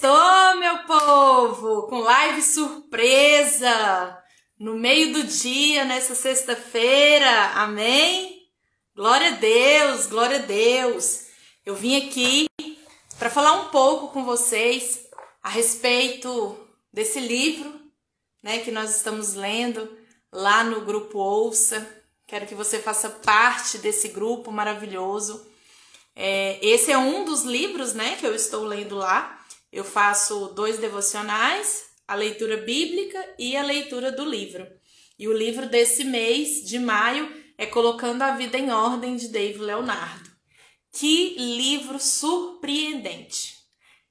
Sextou, meu povo! Com live surpresa! No meio do dia, nessa sexta-feira, amém? Glória a Deus, glória a Deus! Eu vim aqui para falar um pouco com vocês a respeito desse livro né, que nós estamos lendo lá no grupo Ouça. Quero que você faça parte desse grupo maravilhoso. É, esse é um dos livros né, que eu estou lendo lá. Eu faço dois devocionais, a leitura bíblica e a leitura do livro. E o livro desse mês, de maio, é Colocando a Vida em Ordem, de Dave Leonardo. Que livro surpreendente!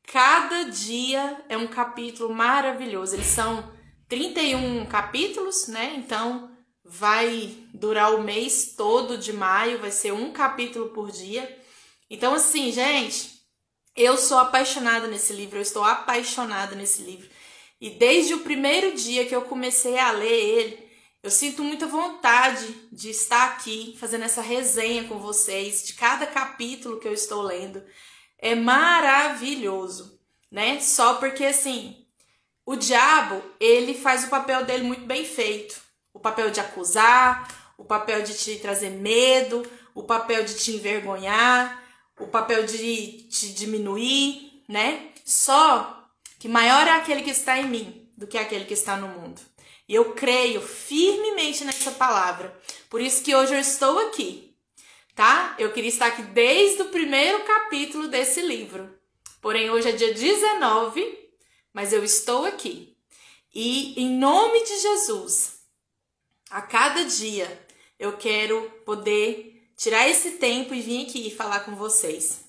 Cada dia é um capítulo maravilhoso. Eles são 31 capítulos, né? Então vai durar o mês todo de maio, vai ser um capítulo por dia. Então, assim, gente, eu sou apaixonada nesse livro, eu estou apaixonada nesse livro. E desde o primeiro dia que eu comecei a ler ele, eu sinto muita vontade de estar aqui fazendo essa resenha com vocês de cada capítulo que eu estou lendo. É maravilhoso, né? Só porque assim, o diabo, ele faz o papel dele muito bem feito. O papel de acusar, o papel de te trazer medo, o papel de te envergonhar, o papel de te diminuir, né? Só que maior é aquele que está em mim do que aquele que está no mundo. E eu creio firmemente nessa palavra. Por isso que hoje eu estou aqui, tá? Eu queria estar aqui desde o primeiro capítulo desse livro. Porém, hoje é dia 19, mas eu estou aqui. E em nome de Jesus, a cada dia eu quero poder tirar esse tempo e vir aqui falar com vocês.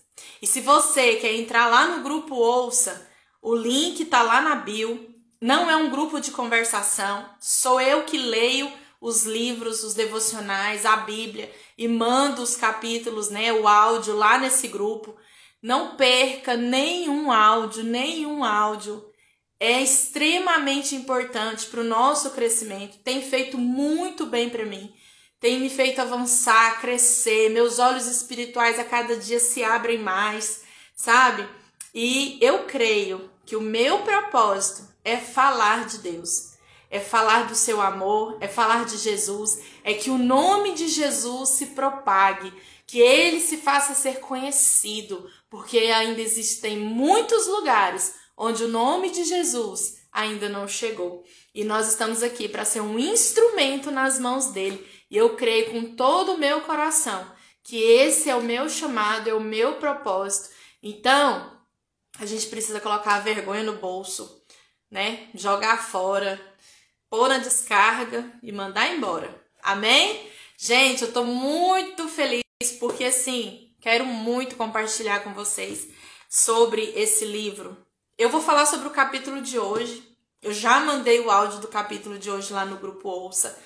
E se você quer entrar lá no grupo Ouça, o link tá lá na bio. Não é um grupo de conversação, sou eu que leio os livros, os devocionais, a Bíblia e mando os capítulos, né, o áudio lá nesse grupo. Não perca nenhum áudio, nenhum áudio. É extremamente importante para o nosso crescimento. Tem feito muito bem para mim tem me feito avançar, crescer, meus olhos espirituais a cada dia se abrem mais, sabe? E eu creio que o meu propósito é falar de Deus, é falar do seu amor, é falar de Jesus, é que o nome de Jesus se propague, que ele se faça ser conhecido, porque ainda existem muitos lugares onde o nome de Jesus ainda não chegou. E nós estamos aqui para ser um instrumento nas mãos dele e eu creio com todo o meu coração que esse é o meu chamado, é o meu propósito. Então, a gente precisa colocar a vergonha no bolso, né? Jogar fora, pôr na descarga e mandar embora. Amém? Gente, eu tô muito feliz porque assim, quero muito compartilhar com vocês sobre esse livro. Eu vou falar sobre o capítulo de hoje. Eu já mandei o áudio do capítulo de hoje lá no grupo Ouça.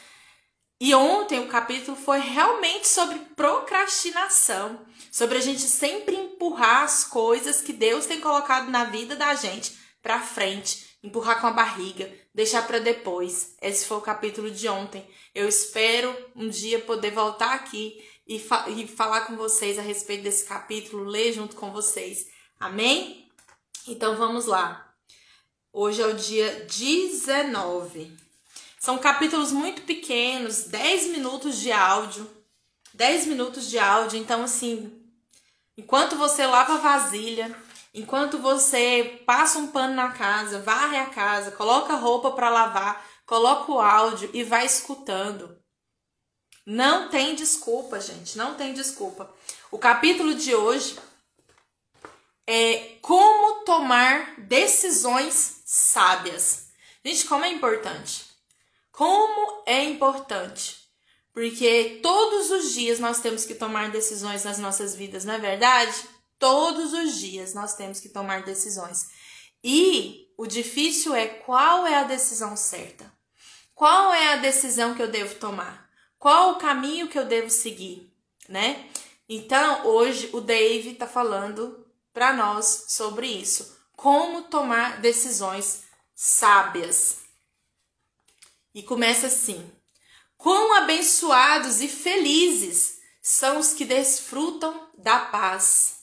E ontem o capítulo foi realmente sobre procrastinação, sobre a gente sempre empurrar as coisas que Deus tem colocado na vida da gente para frente, empurrar com a barriga, deixar para depois. Esse foi o capítulo de ontem. Eu espero um dia poder voltar aqui e, fa e falar com vocês a respeito desse capítulo, ler junto com vocês. Amém? Então vamos lá. Hoje é o dia 19. São capítulos muito pequenos, 10 minutos de áudio. 10 minutos de áudio, então assim, enquanto você lava a vasilha, enquanto você passa um pano na casa, varre a casa, coloca roupa para lavar, coloca o áudio e vai escutando. Não tem desculpa, gente, não tem desculpa. O capítulo de hoje é como tomar decisões sábias. Gente, como é importante. Como é importante. Porque todos os dias nós temos que tomar decisões nas nossas vidas, não é verdade? Todos os dias nós temos que tomar decisões. E o difícil é qual é a decisão certa. Qual é a decisão que eu devo tomar? Qual o caminho que eu devo seguir, né? Então, hoje o Dave está falando para nós sobre isso. Como tomar decisões sábias. E começa assim: Quão abençoados e felizes são os que desfrutam da paz.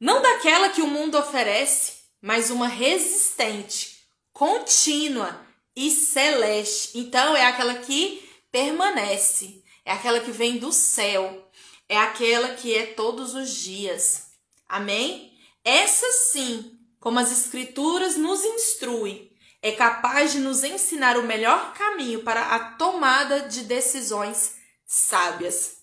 Não daquela que o mundo oferece, mas uma resistente, contínua e celeste. Então é aquela que permanece, é aquela que vem do céu, é aquela que é todos os dias. Amém? Essa sim, como as escrituras nos instruem, é capaz de nos ensinar o melhor caminho para a tomada de decisões sábias.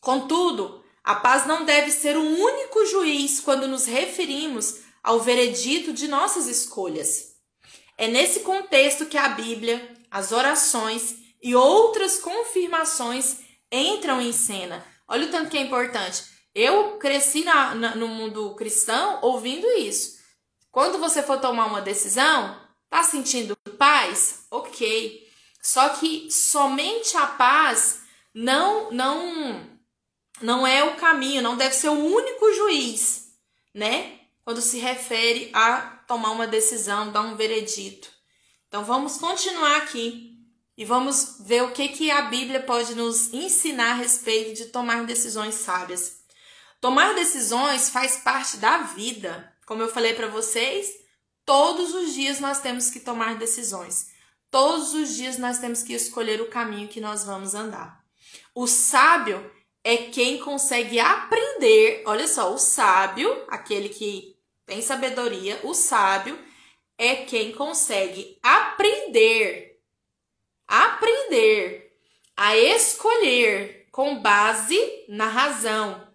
Contudo, a paz não deve ser o único juiz quando nos referimos ao veredito de nossas escolhas. É nesse contexto que a Bíblia, as orações e outras confirmações entram em cena. Olha o tanto que é importante. Eu cresci na, na, no mundo cristão ouvindo isso. Quando você for tomar uma decisão, Tá sentindo paz? OK. Só que somente a paz não não não é o caminho, não deve ser o único juiz, né? Quando se refere a tomar uma decisão, dar um veredito. Então vamos continuar aqui e vamos ver o que que a Bíblia pode nos ensinar a respeito de tomar decisões sábias. Tomar decisões faz parte da vida. Como eu falei para vocês, Todos os dias nós temos que tomar decisões. Todos os dias nós temos que escolher o caminho que nós vamos andar. O sábio é quem consegue aprender. Olha só, o sábio, aquele que tem sabedoria, o sábio é quem consegue aprender, aprender a escolher com base na razão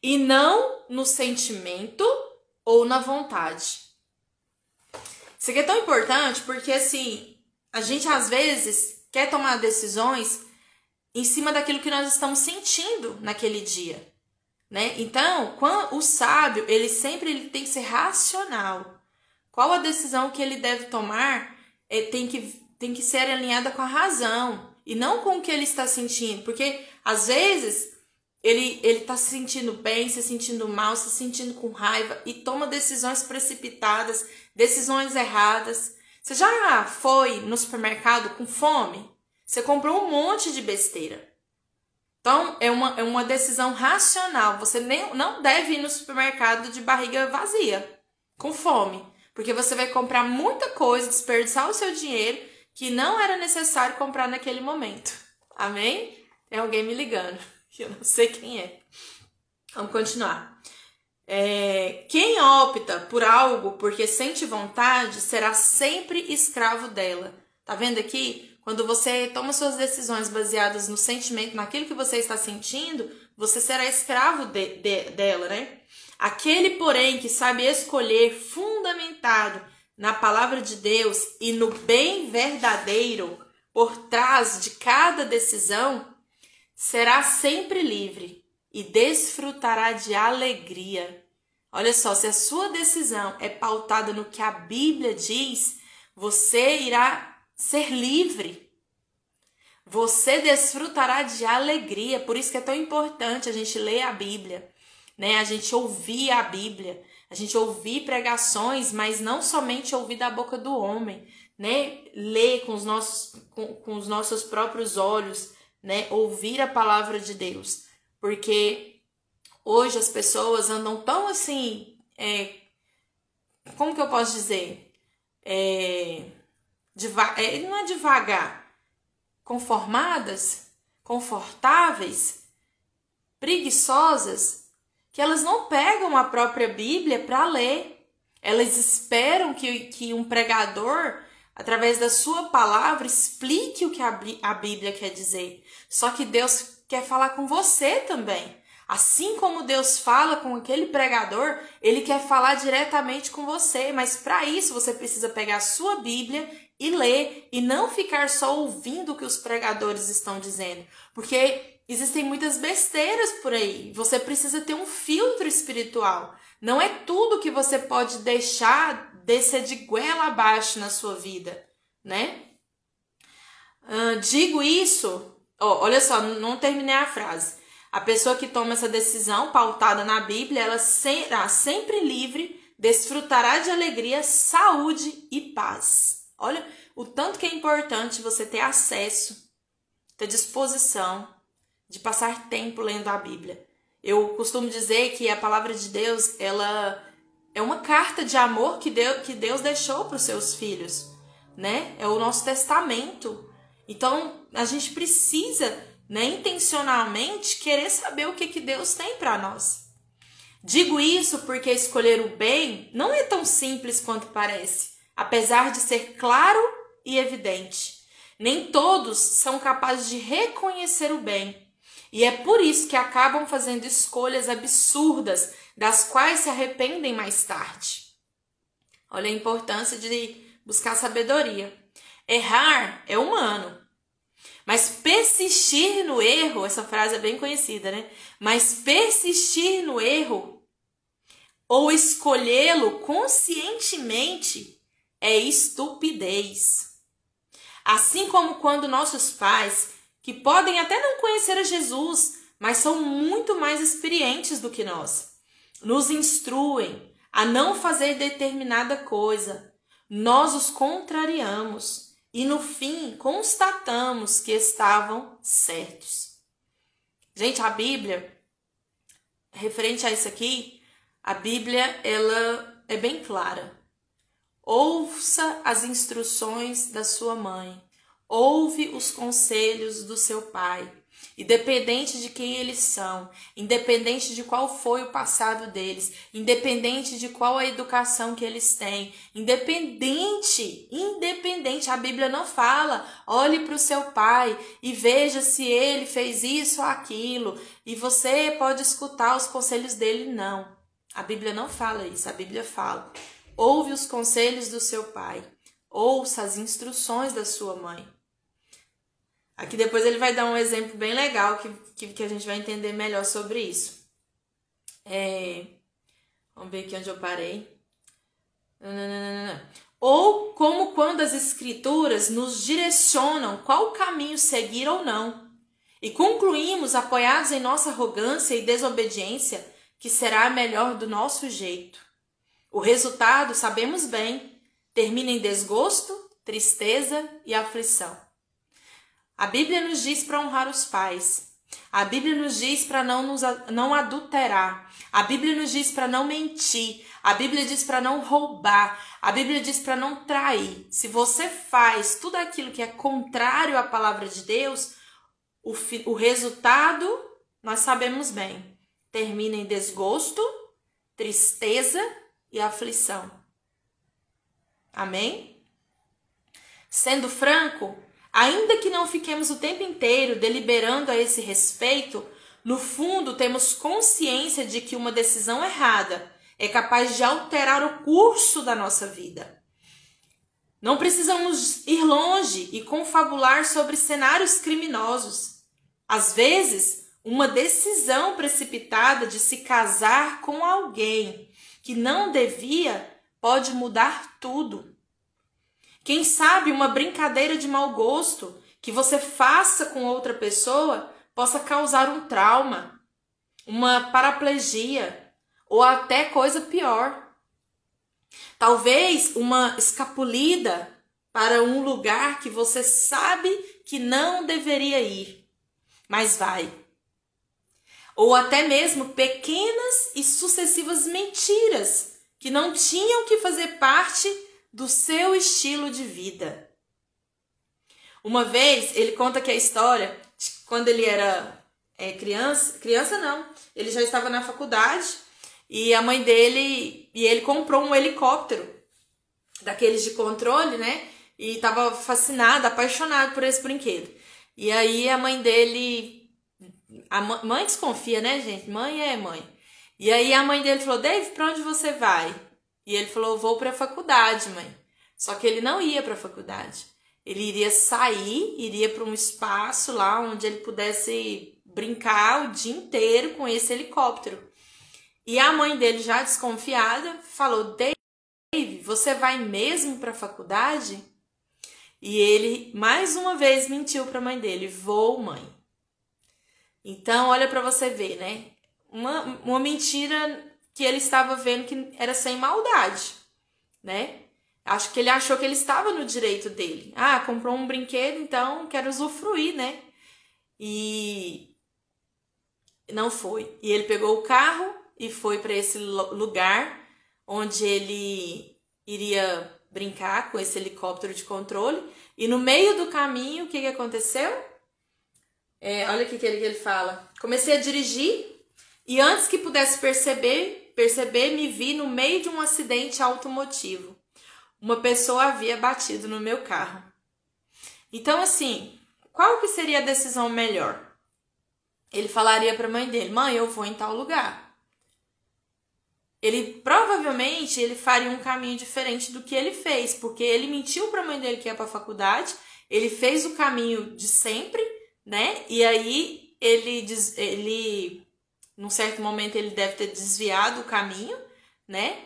e não no sentimento ou na vontade. Isso aqui é tão importante porque, assim, a gente às vezes quer tomar decisões em cima daquilo que nós estamos sentindo naquele dia, né? Então, o sábio, ele sempre ele tem que ser racional. Qual a decisão que ele deve tomar é, tem, que, tem que ser alinhada com a razão e não com o que ele está sentindo, porque às vezes ele, ele tá se sentindo bem, se sentindo mal, se sentindo com raiva e toma decisões precipitadas, decisões erradas. Você já foi no supermercado com fome? Você comprou um monte de besteira. Então, é uma, é uma decisão racional. Você nem, não deve ir no supermercado de barriga vazia, com fome. Porque você vai comprar muita coisa, desperdiçar o seu dinheiro que não era necessário comprar naquele momento. Amém? Tem alguém me ligando. eu não sei quem é. Vamos continuar. É, quem opta por algo porque sente vontade será sempre escravo dela. Tá vendo aqui? Quando você toma suas decisões baseadas no sentimento, naquilo que você está sentindo, você será escravo de, de, dela, né? Aquele, porém, que sabe escolher fundamentado na palavra de Deus e no bem verdadeiro por trás de cada decisão, será sempre livre e desfrutará de alegria. Olha só, se a sua decisão é pautada no que a Bíblia diz, você irá ser livre. Você desfrutará de alegria, por isso que é tão importante a gente ler a Bíblia, né? A gente ouvir a Bíblia, a gente ouvir pregações, mas não somente ouvir da boca do homem, né? Ler com os nossos, com, com os nossos próprios olhos, né? Ouvir a palavra de Deus. Porque hoje as pessoas andam tão assim. É, como que eu posso dizer? É, deva é, não é devagar. Conformadas, confortáveis, preguiçosas, que elas não pegam a própria Bíblia para ler. Elas esperam que, que um pregador Através da sua palavra, explique o que a Bíblia quer dizer. Só que Deus quer falar com você também. Assim como Deus fala com aquele pregador, ele quer falar diretamente com você, mas para isso você precisa pegar a sua Bíblia e ler e não ficar só ouvindo o que os pregadores estão dizendo, porque existem muitas besteiras por aí. Você precisa ter um filtro espiritual. Não é tudo que você pode deixar descer de goela abaixo na sua vida, né? Uh, digo isso, olha só, não terminei a frase. A pessoa que toma essa decisão pautada na Bíblia, ela será ah, sempre livre, desfrutará de alegria, saúde e paz. Olha o tanto que é importante você ter acesso, ter disposição de passar tempo lendo a Bíblia. Eu costumo dizer que a palavra de Deus, ela é uma carta de amor que Deus, que Deus deixou para os seus filhos, né? É o nosso testamento. Então, a gente precisa, né, intencionalmente querer saber o que, que Deus tem para nós. Digo isso porque escolher o bem não é tão simples quanto parece, apesar de ser claro e evidente. Nem todos são capazes de reconhecer o bem e é por isso que acabam fazendo escolhas absurdas, das quais se arrependem mais tarde. Olha a importância de buscar sabedoria. Errar é humano, mas persistir no erro, essa frase é bem conhecida, né? Mas persistir no erro ou escolhê-lo conscientemente é estupidez. Assim como quando nossos pais que podem até não conhecer a Jesus, mas são muito mais experientes do que nós. Nos instruem a não fazer determinada coisa. Nós os contrariamos e no fim constatamos que estavam certos. Gente, a Bíblia, referente a isso aqui, a Bíblia ela é bem clara. Ouça as instruções da sua mãe Ouve os conselhos do seu pai, independente de quem eles são, independente de qual foi o passado deles, independente de qual a educação que eles têm, independente, independente, a Bíblia não fala, olhe para o seu pai e veja se ele fez isso ou aquilo, e você pode escutar os conselhos dele, não. A Bíblia não fala isso, a Bíblia fala, ouve os conselhos do seu pai, ouça as instruções da sua mãe. Aqui depois ele vai dar um exemplo bem legal que, que, que a gente vai entender melhor sobre isso. É, vamos ver aqui onde eu parei. Não, não, não, ou como quando as escrituras nos direcionam qual caminho seguir ou não. E concluímos, apoiados em nossa arrogância e desobediência, que será melhor do nosso jeito. O resultado, sabemos bem, termina em desgosto, tristeza e aflição. A Bíblia nos diz para honrar os pais. A Bíblia nos diz para não, nos, não adulterar. A Bíblia nos diz para não mentir. A Bíblia diz para não roubar. A Bíblia diz para não trair. Se você faz tudo aquilo que é contrário à palavra de Deus, o, o resultado nós sabemos bem. Termina em desgosto, tristeza e aflição. Amém? Sendo franco, Ainda que não fiquemos o tempo inteiro deliberando a esse respeito, no fundo temos consciência de que uma decisão errada é capaz de alterar o curso da nossa vida. Não precisamos ir longe e confabular sobre cenários criminosos. Às vezes, uma decisão precipitada de se casar com alguém que não devia pode mudar tudo. Quem sabe uma brincadeira de mau gosto que você faça com outra pessoa possa causar um trauma, uma paraplegia ou até coisa pior. Talvez uma escapulida para um lugar que você sabe que não deveria ir, mas vai. Ou até mesmo pequenas e sucessivas mentiras que não tinham que fazer parte do seu estilo de vida. Uma vez ele conta que a história de quando ele era é, criança, criança não, ele já estava na faculdade e a mãe dele e ele comprou um helicóptero daqueles de controle, né? E estava fascinado, apaixonado por esse brinquedo. E aí a mãe dele, a mãe desconfia, né, gente? Mãe é mãe. E aí a mãe dele falou: "Dave, para onde você vai?" E ele falou: "Vou para a faculdade, mãe". Só que ele não ia para a faculdade. Ele iria sair, iria para um espaço lá onde ele pudesse brincar o dia inteiro com esse helicóptero. E a mãe dele, já desconfiada, falou: "Dave, você vai mesmo para a faculdade?" E ele mais uma vez mentiu para a mãe dele: "Vou, mãe". Então, olha para você ver, né? Uma, uma mentira que ele estava vendo que era sem maldade, né? Acho que ele achou que ele estava no direito dele. Ah, comprou um brinquedo, então quero usufruir, né? E não foi. E ele pegou o carro e foi para esse lugar onde ele iria brincar com esse helicóptero de controle. E no meio do caminho, o que, que aconteceu? É, olha o que, que, ele, que ele fala. Comecei a dirigir e antes que pudesse perceber, Perceber me vi no meio de um acidente automotivo. Uma pessoa havia batido no meu carro. Então, assim, qual que seria a decisão melhor? Ele falaria para a mãe dele: "Mãe, eu vou em tal lugar". Ele provavelmente ele faria um caminho diferente do que ele fez, porque ele mentiu para a mãe dele que ia para a faculdade, ele fez o caminho de sempre, né? E aí ele diz, ele num certo momento ele deve ter desviado o caminho, né,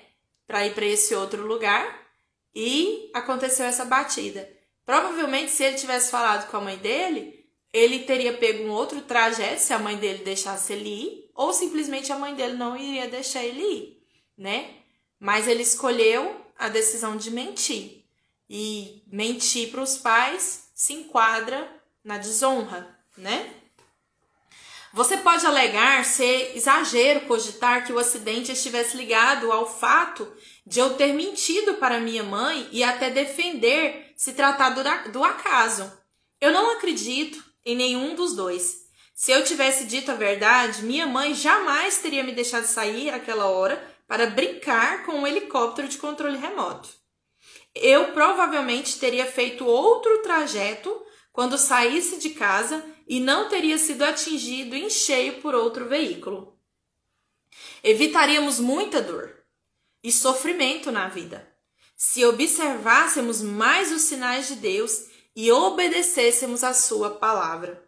para ir para esse outro lugar e aconteceu essa batida. Provavelmente se ele tivesse falado com a mãe dele, ele teria pego um outro trajeto se a mãe dele deixasse ele ir, ou simplesmente a mãe dele não iria deixar ele ir, né? Mas ele escolheu a decisão de mentir. E mentir para os pais se enquadra na desonra, né? Você pode alegar ser exagero cogitar que o acidente estivesse ligado ao fato de eu ter mentido para minha mãe e até defender se tratar do acaso. Eu não acredito em nenhum dos dois. Se eu tivesse dito a verdade, minha mãe jamais teria me deixado sair aquela hora para brincar com um helicóptero de controle remoto. Eu provavelmente teria feito outro trajeto quando saísse de casa e não teria sido atingido em cheio por outro veículo. Evitaríamos muita dor e sofrimento na vida se observássemos mais os sinais de Deus e obedecêssemos a Sua palavra.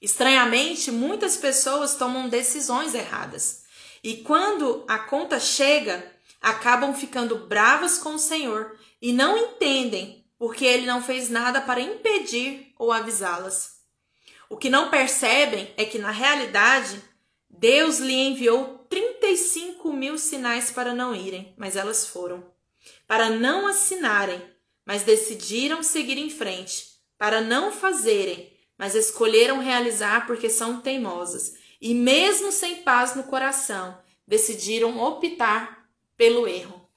Estranhamente, muitas pessoas tomam decisões erradas e, quando a conta chega, acabam ficando bravas com o Senhor e não entendem porque ele não fez nada para impedir ou avisá-las. O que não percebem é que, na realidade, Deus lhe enviou 35 mil sinais para não irem, mas elas foram. Para não assinarem, mas decidiram seguir em frente. Para não fazerem, mas escolheram realizar porque são teimosas. E mesmo sem paz no coração, decidiram optar pelo erro.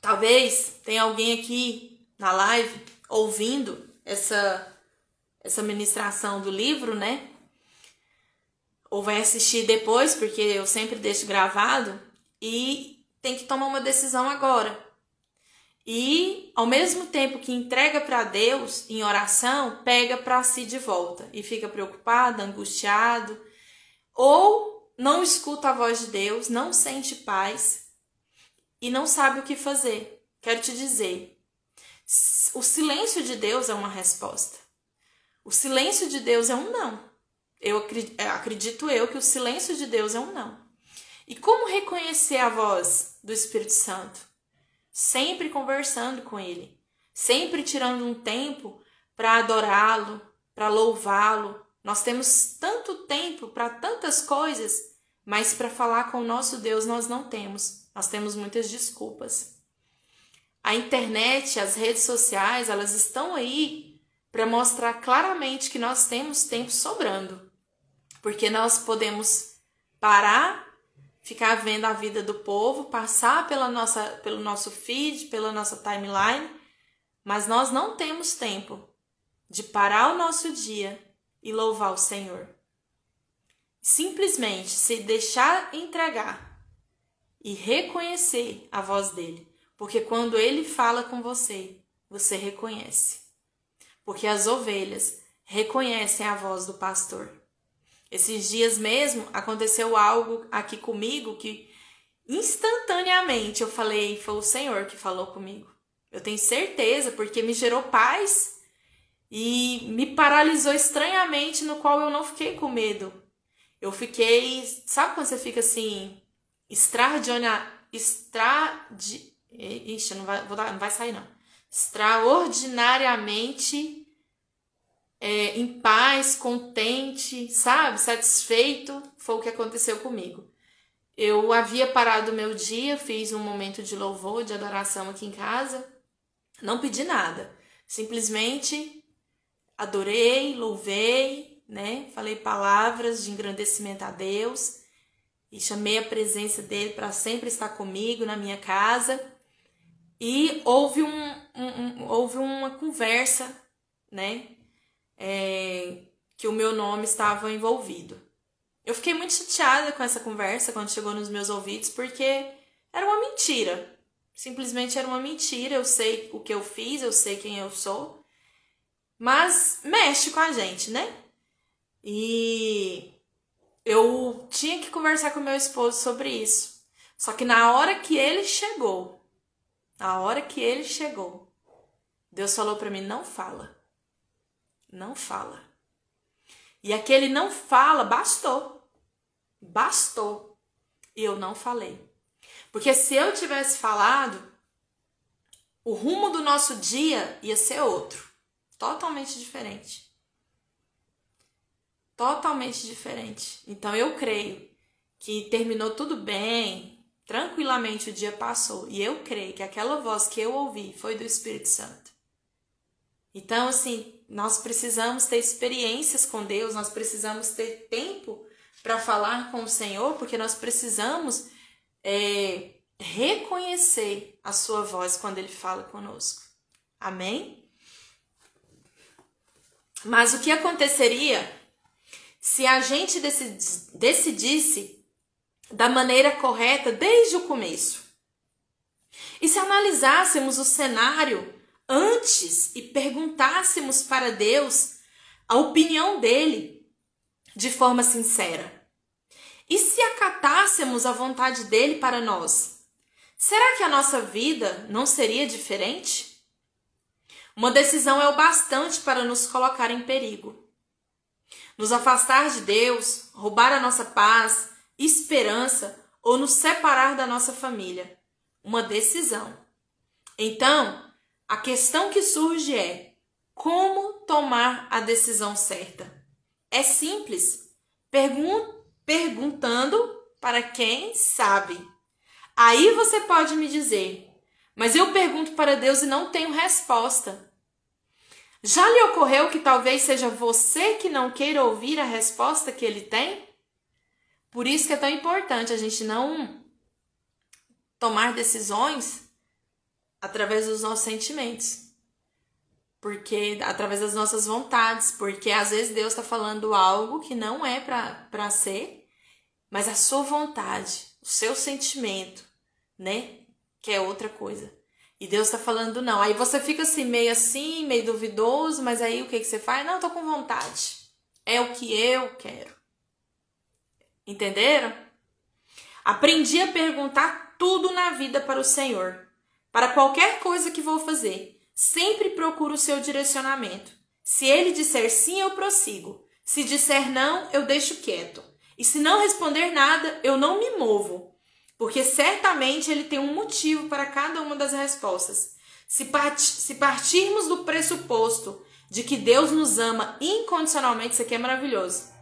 Talvez tenha alguém aqui na live, ouvindo essa essa ministração do livro, né? Ou vai assistir depois, porque eu sempre deixo gravado e tem que tomar uma decisão agora. E ao mesmo tempo que entrega para Deus em oração, pega para si de volta e fica preocupado, angustiado, ou não escuta a voz de Deus, não sente paz e não sabe o que fazer. Quero te dizer, o silêncio de Deus é uma resposta. O silêncio de Deus é um não. Eu é, acredito, eu que o silêncio de Deus é um não. E como reconhecer a voz do Espírito Santo? Sempre conversando com ele, sempre tirando um tempo para adorá-lo, para louvá-lo. Nós temos tanto tempo para tantas coisas, mas para falar com o nosso Deus nós não temos. Nós temos muitas desculpas. A internet, as redes sociais, elas estão aí para mostrar claramente que nós temos tempo sobrando, porque nós podemos parar, ficar vendo a vida do povo, passar pela nossa, pelo nosso feed, pela nossa timeline, mas nós não temos tempo de parar o nosso dia e louvar o Senhor. Simplesmente se deixar entregar e reconhecer a voz dele porque quando ele fala com você, você reconhece. Porque as ovelhas reconhecem a voz do pastor. Esses dias mesmo aconteceu algo aqui comigo que instantaneamente eu falei, foi o Senhor que falou comigo. Eu tenho certeza, porque me gerou paz e me paralisou estranhamente, no qual eu não fiquei com medo. Eu fiquei. Sabe quando você fica assim, extraordinário? Ixi, não vai, vou dar, não vai sair, não. Extraordinariamente é, em paz, contente, sabe? Satisfeito foi o que aconteceu comigo. Eu havia parado o meu dia, fiz um momento de louvor, de adoração aqui em casa. Não pedi nada. Simplesmente adorei, louvei, né? Falei palavras de engrandecimento a Deus e chamei a presença dele para sempre estar comigo na minha casa. E houve, um, um, um houve uma conversa, né? É, que o meu nome estava envolvido. Eu fiquei muito chateada com essa conversa quando chegou nos meus ouvidos, porque era uma mentira. Simplesmente era uma mentira. Eu sei o que eu fiz, eu sei quem eu sou. Mas mexe com a gente, né? E eu tinha que conversar com meu esposo sobre isso. Só que na hora que ele chegou a hora que ele chegou, Deus falou para mim: não fala. Não fala. E aquele não fala bastou. Bastou. E eu não falei. Porque se eu tivesse falado, o rumo do nosso dia ia ser outro. Totalmente diferente. Totalmente diferente. Então eu creio que terminou tudo bem, Tranquilamente o dia passou e eu creio que aquela voz que eu ouvi foi do Espírito Santo. Então, assim, nós precisamos ter experiências com Deus, nós precisamos ter tempo para falar com o Senhor, porque nós precisamos é, reconhecer a Sua voz quando Ele fala conosco. Amém? Mas o que aconteceria se a gente decidisse da maneira correta desde o começo. E se analisássemos o cenário antes e perguntássemos para Deus a opinião dele de forma sincera? E se acatássemos a vontade dele para nós? Será que a nossa vida não seria diferente? Uma decisão é o bastante para nos colocar em perigo. Nos afastar de Deus, roubar a nossa paz, esperança ou nos separar da nossa família. Uma decisão. Então, a questão que surge é: como tomar a decisão certa? É simples. Pergun perguntando para quem sabe. Aí você pode me dizer: mas eu pergunto para Deus e não tenho resposta. Já lhe ocorreu que talvez seja você que não queira ouvir a resposta que ele tem? Por isso que é tão importante a gente não tomar decisões através dos nossos sentimentos. Porque através das nossas vontades, porque às vezes Deus está falando algo que não é para ser, mas a sua vontade, o seu sentimento, né? Que é outra coisa. E Deus está falando não. Aí você fica assim, meio assim, meio duvidoso, mas aí o que, que você faz? Não, eu tô com vontade. É o que eu quero. Entenderam? Aprendi a perguntar tudo na vida para o Senhor. Para qualquer coisa que vou fazer, sempre procuro o seu direcionamento. Se ele disser sim, eu prossigo. Se disser não, eu deixo quieto. E se não responder nada, eu não me movo, porque certamente ele tem um motivo para cada uma das respostas. Se, part... se partirmos do pressuposto de que Deus nos ama incondicionalmente, isso aqui é maravilhoso.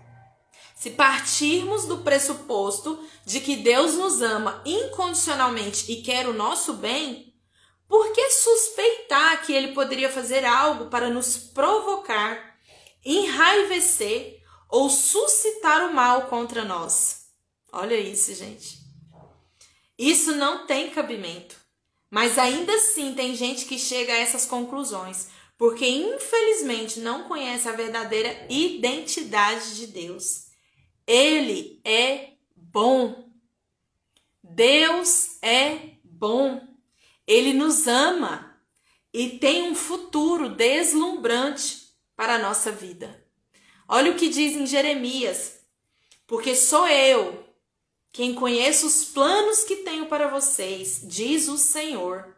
Se partirmos do pressuposto de que Deus nos ama incondicionalmente e quer o nosso bem, por que suspeitar que ele poderia fazer algo para nos provocar, enraivecer ou suscitar o mal contra nós? Olha isso, gente. Isso não tem cabimento. Mas ainda assim tem gente que chega a essas conclusões, porque infelizmente não conhece a verdadeira identidade de Deus. Ele é bom. Deus é bom. Ele nos ama e tem um futuro deslumbrante para a nossa vida. Olha o que diz em Jeremias: Porque sou eu quem conheço os planos que tenho para vocês, diz o Senhor.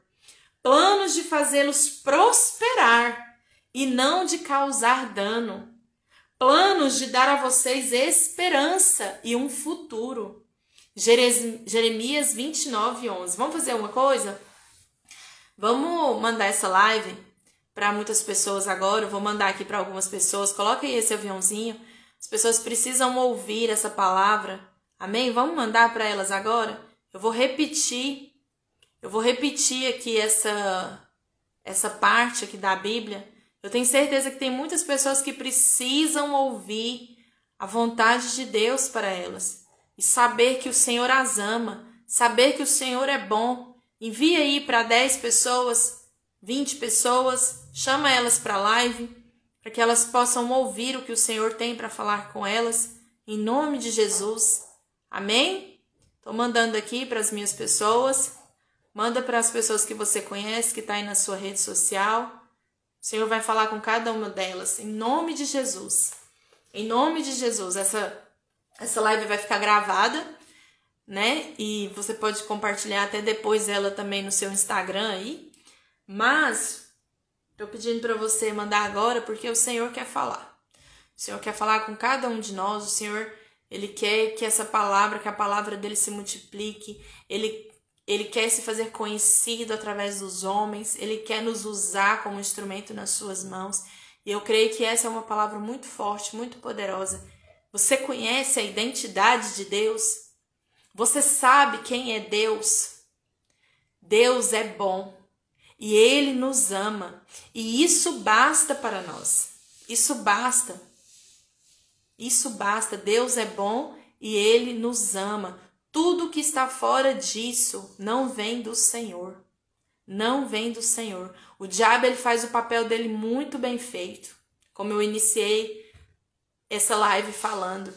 Planos de fazê-los prosperar e não de causar dano planos de dar a vocês esperança e um futuro. Jeremias 29, 11. Vamos fazer uma coisa? Vamos mandar essa live para muitas pessoas agora. Eu vou mandar aqui para algumas pessoas. Coloca aí esse aviãozinho. As pessoas precisam ouvir essa palavra. Amém? Vamos mandar para elas agora? Eu vou repetir. Eu vou repetir aqui essa essa parte aqui da Bíblia eu tenho certeza que tem muitas pessoas que precisam ouvir a vontade de Deus para elas e saber que o Senhor as ama, saber que o Senhor é bom. Envia aí para 10 pessoas, 20 pessoas, chama elas para a live, para que elas possam ouvir o que o Senhor tem para falar com elas, em nome de Jesus. Amém? Estou mandando aqui para as minhas pessoas. Manda para as pessoas que você conhece, que está aí na sua rede social. O Senhor vai falar com cada uma delas, em nome de Jesus. Em nome de Jesus. Essa, essa live vai ficar gravada, né? E você pode compartilhar até depois ela também no seu Instagram aí. Mas, tô pedindo para você mandar agora, porque o Senhor quer falar. O Senhor quer falar com cada um de nós, o Senhor. Ele quer que essa palavra, que a palavra dele se multiplique. Ele ele quer se fazer conhecido através dos homens, ele quer nos usar como instrumento nas suas mãos. E eu creio que essa é uma palavra muito forte, muito poderosa. Você conhece a identidade de Deus? Você sabe quem é Deus? Deus é bom e ele nos ama, e isso basta para nós. Isso basta. Isso basta. Deus é bom e ele nos ama. Tudo que está fora disso não vem do Senhor. Não vem do Senhor. O diabo ele faz o papel dele muito bem feito. Como eu iniciei essa live falando.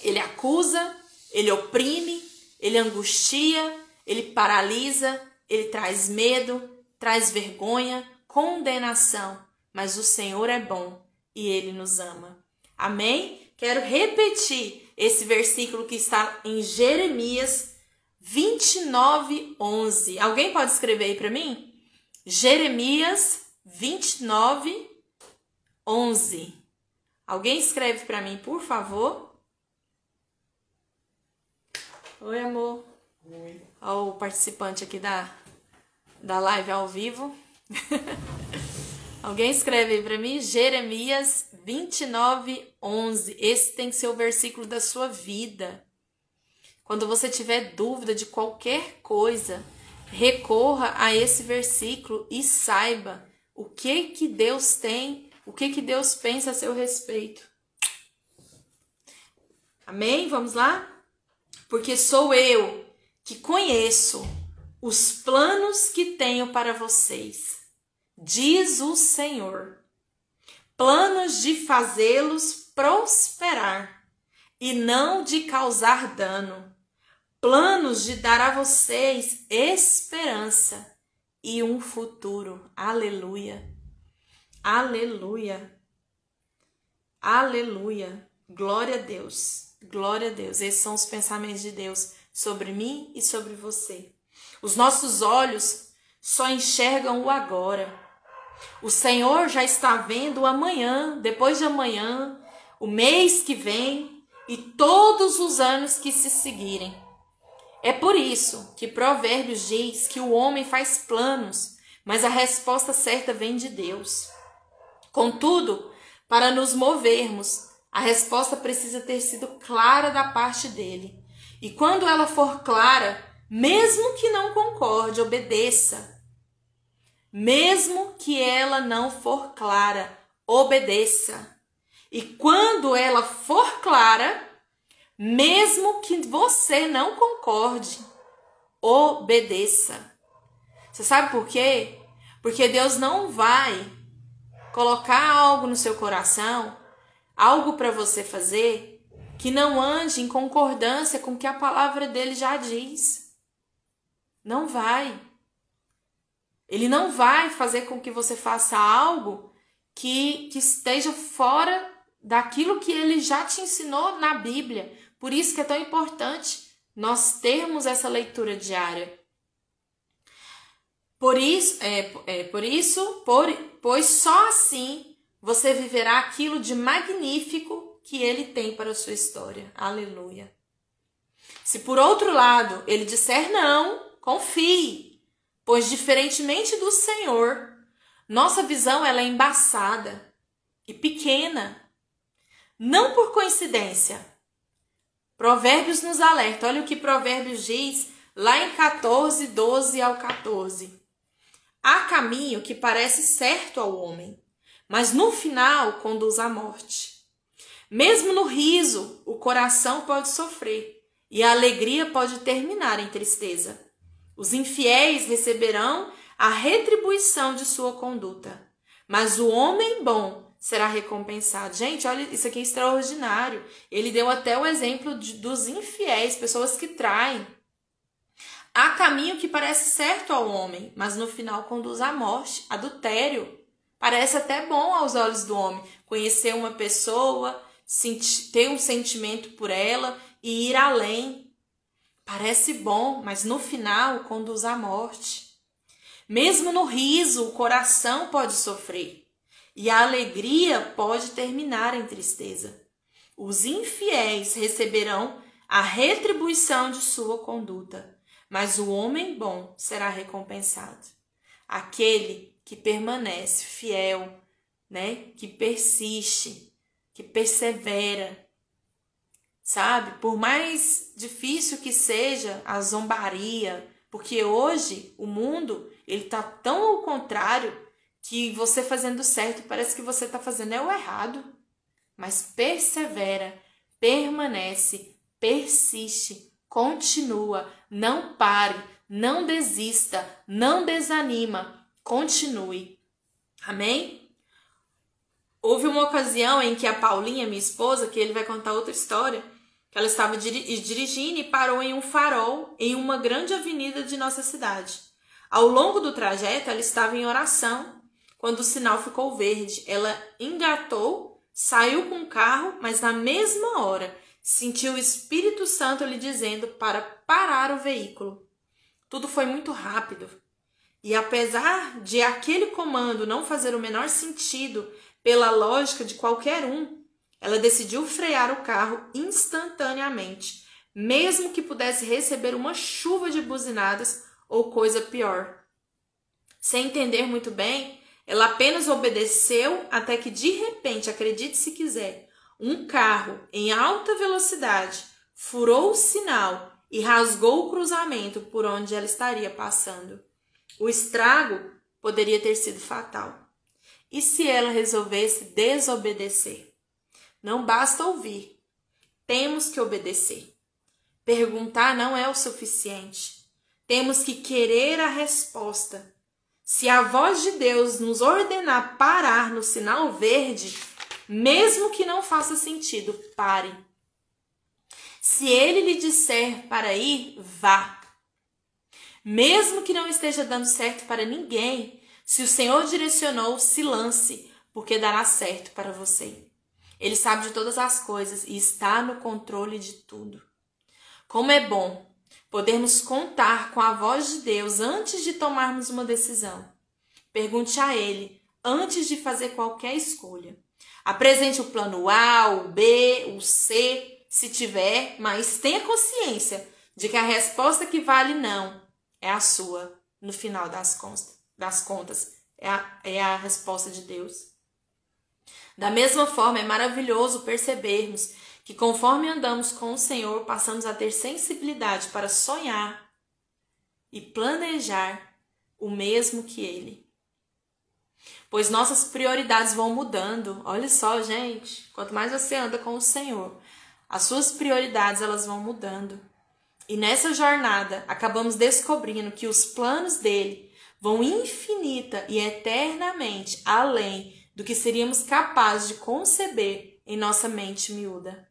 Ele acusa, ele oprime, ele angustia, ele paralisa, ele traz medo, traz vergonha, condenação. Mas o Senhor é bom e ele nos ama. Amém? Quero repetir esse versículo que está em Jeremias 29, 11. Alguém pode escrever aí para mim? Jeremias 29, 11. Alguém escreve para mim, por favor? Oi, amor. Oi. Olha o participante aqui da, da live ao vivo. Alguém escreve aí para mim? Jeremias 29, 11. Esse tem que ser o versículo da sua vida. Quando você tiver dúvida de qualquer coisa, recorra a esse versículo e saiba o que que Deus tem, o que que Deus pensa a seu respeito. Amém? Vamos lá? Porque sou eu que conheço os planos que tenho para vocês, diz o Senhor planos de fazê-los prosperar e não de causar dano, planos de dar a vocês esperança e um futuro. Aleluia. Aleluia. Aleluia. Glória a Deus. Glória a Deus. Esses são os pensamentos de Deus sobre mim e sobre você. Os nossos olhos só enxergam o agora. O Senhor já está vendo amanhã, depois de amanhã, o mês que vem e todos os anos que se seguirem. É por isso que Provérbios diz que o homem faz planos, mas a resposta certa vem de Deus. Contudo, para nos movermos, a resposta precisa ter sido clara da parte dele. E quando ela for clara, mesmo que não concorde, obedeça, mesmo que ela não for clara, obedeça. E quando ela for clara, mesmo que você não concorde, obedeça. Você sabe por quê? Porque Deus não vai colocar algo no seu coração, algo para você fazer, que não ande em concordância com o que a palavra dele já diz. Não vai. Ele não vai fazer com que você faça algo que, que esteja fora daquilo que ele já te ensinou na Bíblia. Por isso que é tão importante nós termos essa leitura diária. Por isso, é, é por isso, por, pois só assim você viverá aquilo de magnífico que ele tem para a sua história. Aleluia. Se por outro lado ele disser não, confie, pois diferentemente do Senhor, nossa visão ela é embaçada e pequena. Não por coincidência. Provérbios nos alerta. Olha o que Provérbios diz lá em 14, 12 ao 14. Há caminho que parece certo ao homem, mas no final conduz à morte. Mesmo no riso, o coração pode sofrer e a alegria pode terminar em tristeza. Os infiéis receberão a retribuição de sua conduta, mas o homem bom será recompensado. Gente, olha, isso aqui é extraordinário. Ele deu até o exemplo de, dos infiéis, pessoas que traem. Há caminho que parece certo ao homem, mas no final conduz à morte, adultério. Parece até bom aos olhos do homem conhecer uma pessoa, ter um sentimento por ela e ir além, Parece bom, mas no final conduz à morte. Mesmo no riso, o coração pode sofrer e a alegria pode terminar em tristeza. Os infiéis receberão a retribuição de sua conduta, mas o homem bom será recompensado. Aquele que permanece fiel, né, que persiste, que persevera, sabe? Por mais difícil que seja a zombaria, porque hoje o mundo ele tá tão ao contrário que você fazendo certo parece que você tá fazendo é o errado. Mas persevera, permanece, persiste, continua, não pare, não desista, não desanima, continue. Amém? Houve uma ocasião em que a Paulinha, minha esposa, que ele vai contar outra história, que ela estava dirigindo e parou em um farol em uma grande avenida de nossa cidade. Ao longo do trajeto, ela estava em oração. Quando o sinal ficou verde, ela engatou, saiu com o carro, mas na mesma hora sentiu o Espírito Santo lhe dizendo para parar o veículo. Tudo foi muito rápido. E apesar de aquele comando não fazer o menor sentido pela lógica de qualquer um, ela decidiu frear o carro instantaneamente, mesmo que pudesse receber uma chuva de buzinadas ou coisa pior. Sem entender muito bem, ela apenas obedeceu até que de repente, acredite se quiser, um carro em alta velocidade furou o sinal e rasgou o cruzamento por onde ela estaria passando. O estrago poderia ter sido fatal. E se ela resolvesse desobedecer? Não basta ouvir, temos que obedecer. Perguntar não é o suficiente. Temos que querer a resposta. Se a voz de Deus nos ordenar parar no sinal verde, mesmo que não faça sentido, pare. Se ele lhe disser para ir, vá. Mesmo que não esteja dando certo para ninguém, se o Senhor direcionou, se lance, porque dará certo para você. Ele sabe de todas as coisas e está no controle de tudo. Como é bom podermos contar com a voz de Deus antes de tomarmos uma decisão. Pergunte a Ele antes de fazer qualquer escolha. Apresente o plano A, o B, o C, se tiver, mas tenha consciência de que a resposta que vale não é a sua no final das, contas. É a, é a resposta de Deus. Da mesma forma, é maravilhoso percebermos que, conforme andamos com o Senhor, passamos a ter sensibilidade para sonhar e planejar o mesmo que Ele. Pois nossas prioridades vão mudando. Olha só, gente, quanto mais você anda com o Senhor, as suas prioridades elas vão mudando. E nessa jornada, acabamos descobrindo que os planos dele vão infinita e eternamente além do que seríamos capazes de conceber em nossa mente miúda.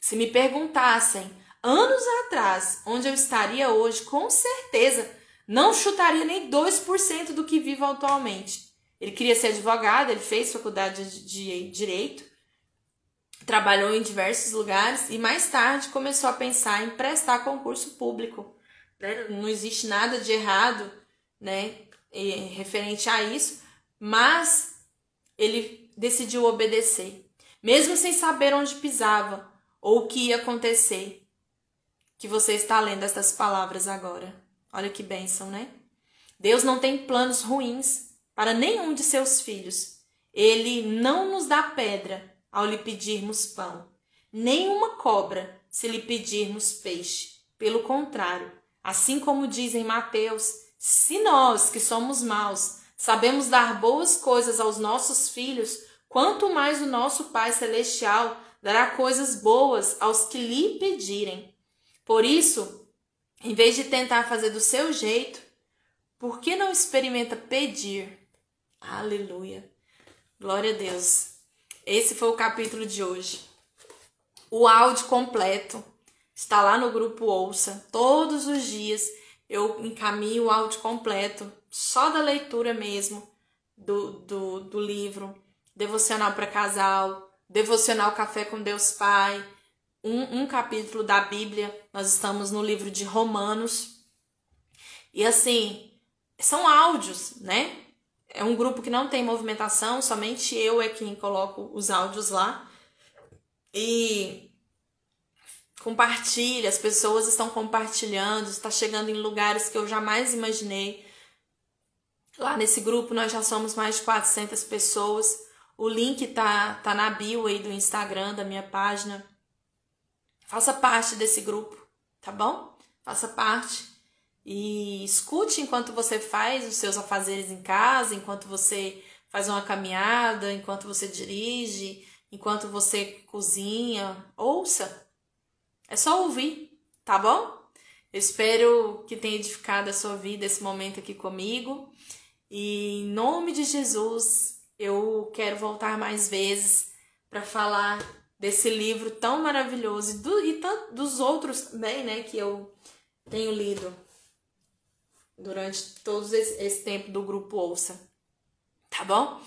Se me perguntassem anos atrás onde eu estaria hoje, com certeza não chutaria nem 2% do que vivo atualmente. Ele queria ser advogado, ele fez faculdade de direito, trabalhou em diversos lugares e mais tarde começou a pensar em prestar concurso público. Né? Não existe nada de errado, né, referente a isso, mas ele decidiu obedecer, mesmo sem saber onde pisava ou o que ia acontecer. Que você está lendo estas palavras agora. Olha que bênção, né? Deus não tem planos ruins para nenhum de seus filhos. Ele não nos dá pedra ao lhe pedirmos pão, nem uma cobra se lhe pedirmos peixe. Pelo contrário, assim como diz em Mateus, se nós que somos maus Sabemos dar boas coisas aos nossos filhos, quanto mais o nosso Pai Celestial dará coisas boas aos que lhe pedirem. Por isso, em vez de tentar fazer do seu jeito, por que não experimenta pedir? Aleluia! Glória a Deus! Esse foi o capítulo de hoje. O áudio completo está lá no grupo Ouça. Todos os dias eu encaminho o áudio completo só da leitura mesmo do, do, do livro, devocional para casal, devocional Café com Deus Pai, um, um capítulo da Bíblia. Nós estamos no livro de Romanos. E assim, são áudios, né? É um grupo que não tem movimentação, somente eu é quem coloco os áudios lá. E compartilha, as pessoas estão compartilhando, está chegando em lugares que eu jamais imaginei. Lá nesse grupo nós já somos mais de 400 pessoas. O link tá, tá na bio aí do Instagram, da minha página. Faça parte desse grupo, tá bom? Faça parte e escute enquanto você faz os seus afazeres em casa, enquanto você faz uma caminhada, enquanto você dirige, enquanto você cozinha. Ouça. É só ouvir, tá bom? Eu espero que tenha edificado a sua vida esse momento aqui comigo. E em nome de Jesus, eu quero voltar mais vezes para falar desse livro tão maravilhoso e, do, e tanto, dos outros também, né, que eu tenho lido durante todo esse, esse tempo do grupo Ouça. Tá bom?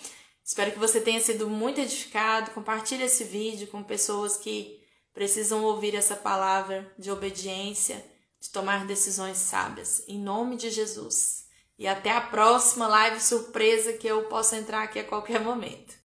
Espero que você tenha sido muito edificado. Compartilhe esse vídeo com pessoas que precisam ouvir essa palavra de obediência, de tomar decisões sábias. Em nome de Jesus. E até a próxima live surpresa que eu possa entrar aqui a qualquer momento.